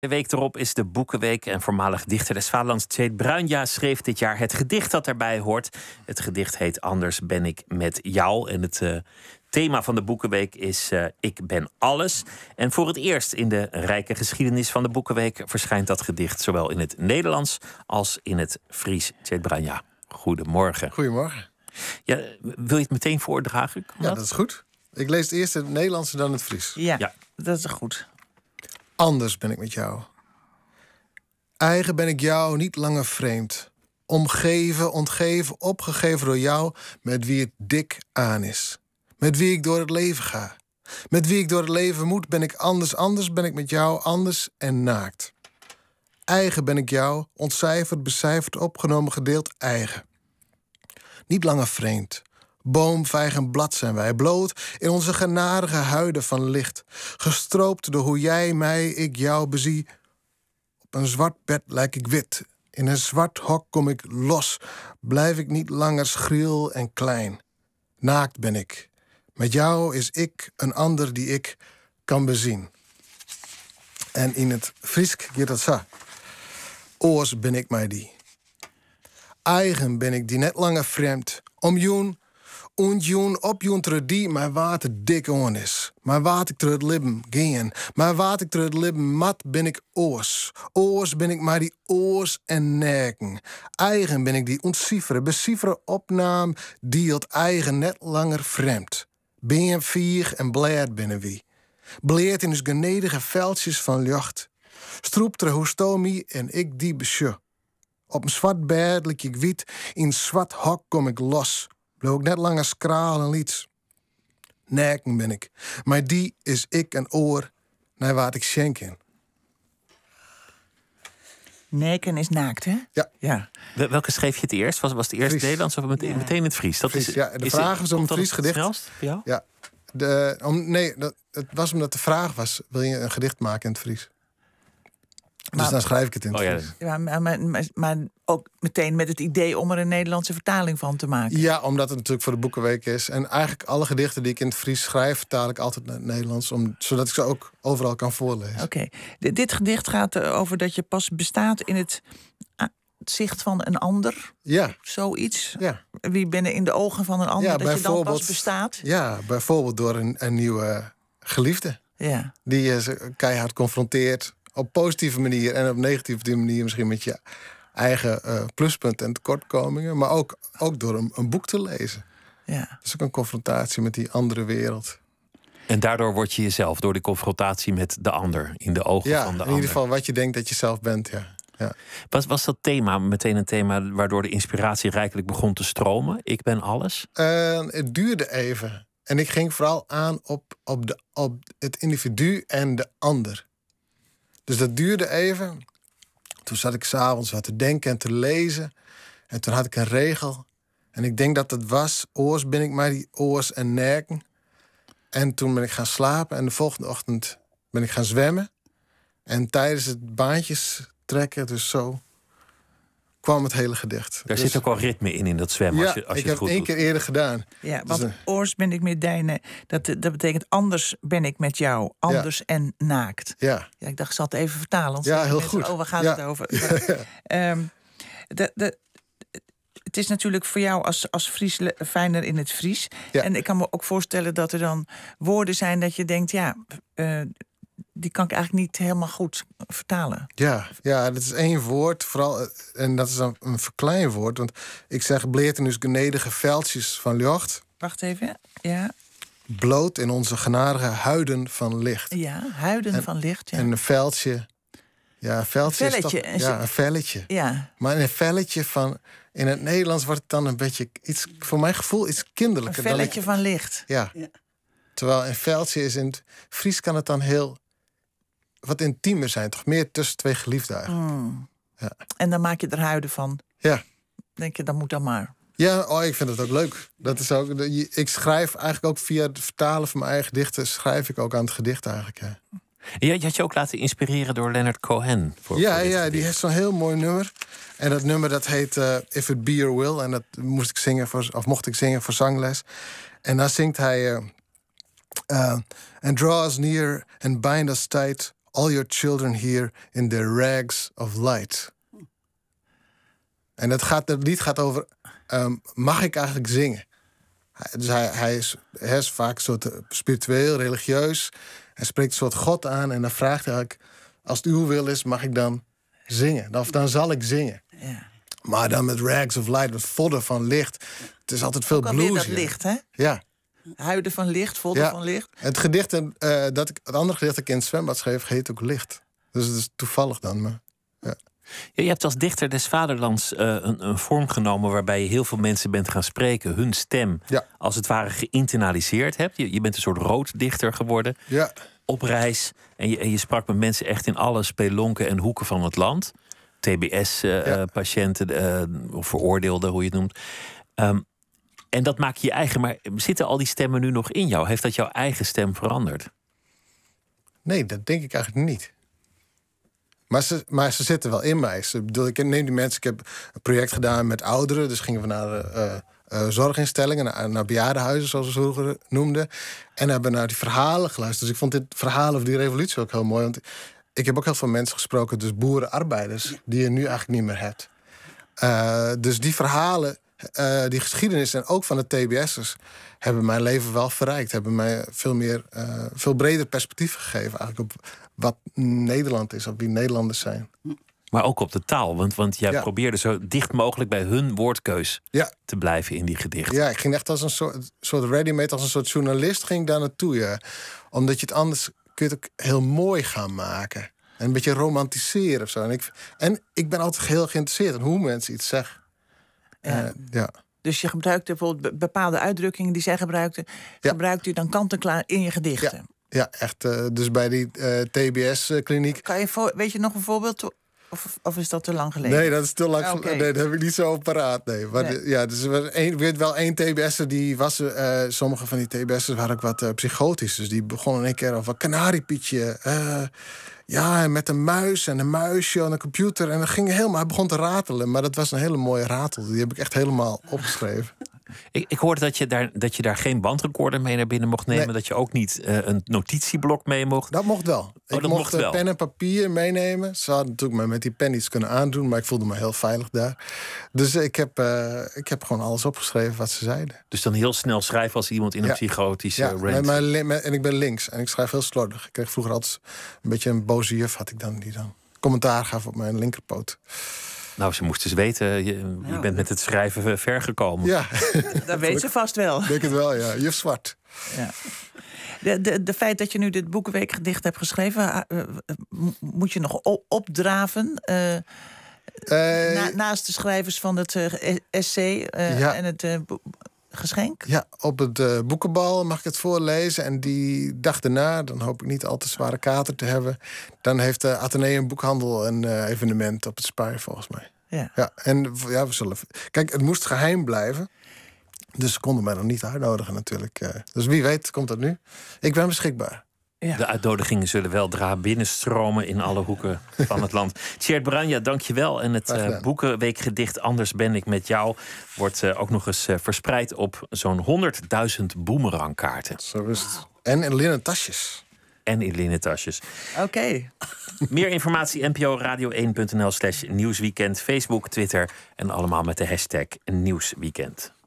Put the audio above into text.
De week erop is de Boekenweek en voormalig dichter des Vaderlands Tjeet Bruinja schreef dit jaar het gedicht dat daarbij hoort. Het gedicht heet Anders ben ik met jou en het eh, thema van de Boekenweek is eh, Ik ben alles. En voor het eerst in de rijke geschiedenis van de Boekenweek verschijnt dat gedicht zowel in het Nederlands als in het Fries. Tjeet Bruinja, goedemorgen. Goedemorgen. Ja, wil je het meteen voordragen? Ja, dat? is goed. Ik lees het eerst het Nederlands en dan het Fries. Ja, ja. dat is goed. Anders ben ik met jou. Eigen ben ik jou niet langer vreemd. Omgeven, ontgeven, opgegeven door jou, met wie het dik aan is. Met wie ik door het leven ga. Met wie ik door het leven moet, ben ik anders, anders ben ik met jou, anders en naakt. Eigen ben ik jou, ontcijferd, becijferd, opgenomen, gedeeld, eigen. Niet langer vreemd. Boom, vijg blad zijn wij, bloot in onze genadige huiden van licht, gestroopt door hoe jij mij, ik jou bezie. Op een zwart bed lijk ik wit, in een zwart hok kom ik los, blijf ik niet langer schriel en klein. Naakt ben ik, met jou is ik een ander die ik kan bezien. En in het Frisk je dat sa. Oors ben ik mij die. Eigen ben ik die net langer vreemd, omjoen op jun tredi, mijn water dik on is. Maar water ik het lippen geen. Maar water ik het lippen mat ben ik oors. Oors ben ik maar die oors en nerken. Eigen ben ik die ontcijferen. Becijferen opnaam die het eigen net langer vreemd. en vier en blaad binnen wie. Bleert in dus genedige veldjes van lucht. Stroep hostomie en ik die besje. Op een zwart bed lik ik wit, in zwart hok kom ik los. Bleef ik net langer kraal en liet Nerken ben ik, maar die is ik en oor naar waar ik schenk in. Neken is naakt, hè? Ja. ja. Welke schreef je het eerst? Was, was het eerst Nederlands of meteen, meteen in het Fries? Dat is, ja. De is vraag om het Fries gedicht. ja. ja. De, om, nee, dat, het was omdat de vraag was: wil je een gedicht maken in het Fries? dus dan schrijf ik het in. Oh, ja. maar, ook meteen met het idee om er een Nederlandse vertaling van te maken. Ja, omdat het natuurlijk voor de Boekenweek is. En eigenlijk alle gedichten die ik in het Fries schrijf, vertaal ik altijd naar het Nederlands. Om, zodat ik ze ook overal kan voorlezen. Oké. Dit gedicht gaat over dat je pas bestaat in ah, het, zicht van een ander. Ja. Zoiets. Ja. Wie binnen in de ogen van een ander, ja, dat je dan pas bestaat. Ja, bijvoorbeeld door een, een nieuwe geliefde. Ja. Die je keihard confronteert op positieve manier en op negatieve manier misschien met je eigen uh, eh, pluspunten en tekortkomingen, maar ook, ook door een, een boek te lezen. Ja. Dat is ook een confrontatie met die andere wereld. En daardoor word je jezelf, door de confrontatie met de ander, in de ogen van de ander. In ieder geval wat je denkt dat je zelf bent, ja. ja. Was, was dat thema meteen een thema waardoor de inspiratie rijkelijk begon te stromen? Ik ben alles? Eh, het duurde even. En ik ging vooral aan op, op, de, op het individu en de ander. Dus dat duurde even. Toen zat ik s'avonds wat te denken en te lezen. En toen had ik een regel. En ik denk dat het was, oors ben ik maar die oors en nerken. En toen ben ik gaan slapen en de volgende ochtend ben ik gaan zwemmen. En tijdens het baantjes trekken, dus zo, kwam het hele gedicht. Daar zit dus- ook al ritme in, in dat zwemmen. Ja, als je, als ik je heb het één keer eerder gedaan. Ja, want oors ben ik met dijnen. Dat, dat betekent anders ben ik met jou. Anders en naakt. Ja. ja. Ik dacht, ik zal het even vertalen. Ja, heel mensen, goed. Oh, waar gaat het over? Ehm, het is natuurlijk voor jou als, als Fries fijner in het Fries. Ja. En ik kan me ook voorstellen dat er dan woorden zijn dat je denkt, ja, eh, die kan ik eigenlijk niet helemaal goed vertalen. Ja, ja dat is één woord. Vooral, eh, en dat is een, een verkleinwoord. Want ik zeg bleert dus genedige veldjes van lucht. Wacht even, ja. Bloot in onze genadige huiden van licht. Ja, huiden van licht, ja. En een veldje... Ja, een een velletje, is toch, ja, een velletje. Ja. Maar een velletje van... In het Nederlands wordt het dan een beetje... Iets, voor mijn gevoel iets kinderlijker. Een velletje van licht. ja. ja. Terwijl een veldje is in het Fries kan het dan heel wat intiemer zijn. Toch meer tussen twee geliefden hmm. Ja. En dan maak je er huiden van. Ja. Denk je, dat moet dan maar. Ja, oh, ik vind het ook leuk. Dat is ook, ik schrijf eigenlijk ook via het vertalen van mijn eigen gedichten... schrijf ik ook aan het gedicht eigenlijk, ja. Je, had je ook laten inspireren door Leonard Cohen. Voor, ja, ja die heeft zo'n heel mooi nummer. En dat nummer dat heet eh, If It Be Your Will. En dat moest ik zingen voor, of mocht ik zingen voor zangles. En dan zingt hij... Uh, and draw us near and bind us tight all your children here in the rags of light. En dat gaat, het lied gaat over, ehm, mag ik eigenlijk zingen? Dus hij, hij, is, vaak een soort eh, spiritueel, religieus. Hij spreekt een soort God aan en dan vraagt hij als het uw wil is, mag ik dan zingen? Of dan zal ik zingen. Ja. Maar dan met rags of light, met vodden van licht. Het is altijd veel blues. dat licht, hè? Ja. Huiden van licht, vodden van licht. Het gedicht eh, dat ik, het andere gedicht dat ik in het zwembad schreef, heet ook licht. Dus het is toevallig dan. Maar, ja. je hebt als dichter des vaderlands eh, een, een, vorm genomen waarbij je heel veel mensen bent gaan spreken, hun stem ja. als het ware geïnternaliseerd hebt. Je, bent een soort rood dichter geworden ja. op reis. En je, je sprak met mensen echt in alle spelonken en hoeken van het land. TBS-patiënten eh, of veroordeelden, hoe je het noemt. Ehm, en dat maak je je eigen. Maar zitten al die stemmen nu nog in jou? Heeft dat jouw eigen stem veranderd? Nee, dat denk ik eigenlijk niet. Maar ze, maar ze zitten wel in mij. Ze, bedoel, ik neem die mensen. Ik heb een project gedaan met ouderen. Dus gingen we naar uh, zorginstellingen, naar, naar, bejaardenhuizen, zoals we vroeger noemden. En hebben naar die verhalen geluisterd. Dus ik vond dit verhaal over die revolutie ook heel mooi. Want ik heb ook heel veel mensen gesproken, dus boeren, arbeiders, die je nu eigenlijk niet meer hebt. dus die verhalen eh, die geschiedenis en ook van de TBS'ers hebben mijn leven wel verrijkt. Hebben mij veel, meer, eh, veel breder perspectief gegeven eigenlijk op wat Nederland is, op wie Nederlanders zijn. Maar ook op de taal, want, want jij probeerde zo dicht mogelijk bij hun woordkeus te blijven in die gedichten. Ja, ik ging echt als een soort, soort ready-made, als een soort journalist ging daar naartoe. Ja. Omdat je het anders kunt ook heel mooi gaan maken. En een beetje romantiseren of zo. En ik, en ik ben altijd heel geïnteresseerd in hoe mensen iets zeggen. Eh, ja. Dus je gebruikt bijvoorbeeld bepaalde uitdrukkingen die zij gebruikte, gebruikt u dan kant-en-klaar in je gedichten. Ja. echt. Eh, dus bij die eh, TBS-kliniek. Kan je weet je nog een voorbeeld of, of, is dat te lang geleden? Nee, dat is te lang ah, geleden Nee, dat heb ik niet zo paraat. Nee. Maar nee. ja, dus er was één, weet wel één TBS'er die was... Eh, sommige van die TBS'ers waren ook wat eh, psychotisch. Dus die begonnen een keer over kanariepietje. Uh, ja, en met een muis en een muisje en een computer. En dat ging helemaal... Hij begon te ratelen, maar dat was een hele mooie ratel. Die heb ik echt helemaal opgeschreven. Ik, ik hoorde dat je, daar, dat je daar geen bandrecorder mee naar binnen mocht nemen. Dat je ook niet eh, een notitieblok mee mocht. Dat mocht wel. Oh, ik mocht, mocht eh, pen en papier meenemen. Ze hadden natuurlijk me met die pen iets kunnen aandoen. Maar ik voelde me heel veilig daar. Dus ik heb, eh, ik heb gewoon alles opgeschreven wat ze zeiden. Dus dan heel snel schrijven als iemand in een ja. psychotische ja, en ik ben links. En ik schrijf heel slordig. Ik kreeg vroeger altijd een beetje een boze juf had ik dan. Die dan commentaar gaf op mijn linkerpoot. Nou, ze moesten dus weten, eh, je, bent met het schrijven eh, ver gekomen. Ja. Dat weet ze vast wel. Ik denk het wel, ja. Juf Zwart. Ja. De, de, de feit dat je nu dit boekenweekgedicht hebt geschreven, ah, eh, moet je nog opdraven? naast de schrijvers van het uh, essay en het ja, op het eh, boekenbal mag ik het voorlezen. En die dag daarna, dan hoop ik niet al te zware kater te hebben... dan heeft de eh, Atheneum Boekhandel een eh, evenement op het Spaar, volgens mij. Ja. ja. En ja, we zullen... Kijk, het moest geheim blijven. Dus ze konden mij nog niet uitnodigen natuurlijk. Dus wie weet komt dat nu. Ik ben beschikbaar. Ja. De uitnodigingen zullen weldra binnenstromen in alle hoeken van het land. Tjerd Branja, dankjewel. En het eh, boekenweekgedicht Anders ben ik met jou wordt eh, ook nog eens eh, verspreid op zo'n 100.000 boemerangkaarten. Zo is het. En in linnen tasjes. En in linnen tasjes. Oké. Meer informatie nporadio1.nl slash nieuwsweekend, Facebook, Twitter en allemaal met de hashtag nieuwsweekend.